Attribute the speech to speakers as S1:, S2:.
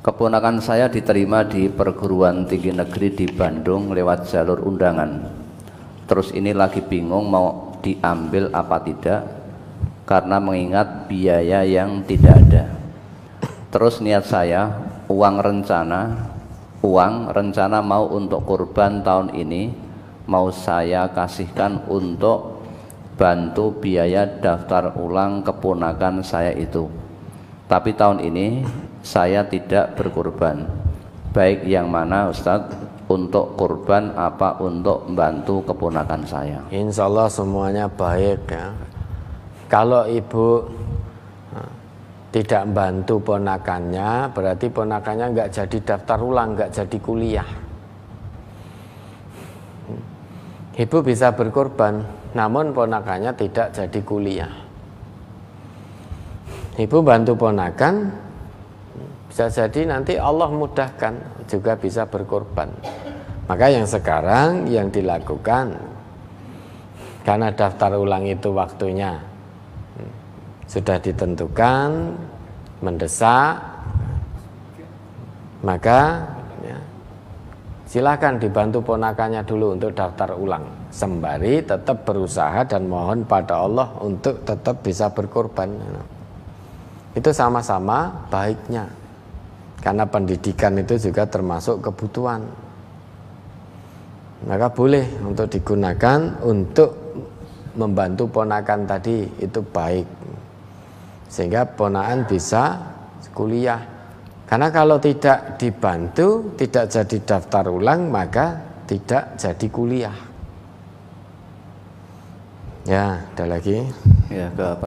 S1: Keponakan saya diterima di perguruan tinggi negeri di Bandung lewat jalur undangan. Terus ini lagi bingung mau diambil apa tidak karena mengingat biaya yang tidak ada. Terus niat saya uang rencana, uang rencana mau untuk kurban tahun ini mau saya kasihkan untuk bantu biaya daftar ulang keponakan saya itu. Tapi tahun ini saya tidak berkorban. Baik yang mana Ustadz? Untuk korban apa untuk membantu keponakan saya? Insya Allah semuanya baik
S2: ya. Kalau ibu tidak membantu ponakannya, berarti ponakannya nggak jadi daftar ulang, nggak jadi kuliah. Ibu bisa berkorban, namun ponakannya tidak jadi kuliah. Ibu bantu ponakan, bisa jadi nanti Allah mudahkan juga bisa berkorban. Maka yang sekarang yang dilakukan karena daftar ulang itu waktunya sudah ditentukan, mendesak, maka Silahkan dibantu ponakannya dulu untuk daftar ulang Sembari tetap berusaha dan mohon pada Allah untuk tetap bisa berkorban Itu sama-sama baiknya Karena pendidikan itu juga termasuk kebutuhan Maka boleh untuk digunakan untuk membantu ponakan tadi itu baik Sehingga ponakan bisa kuliah karena kalau tidak dibantu, tidak jadi daftar ulang, maka tidak jadi kuliah. Ya, ada lagi. Ya, ke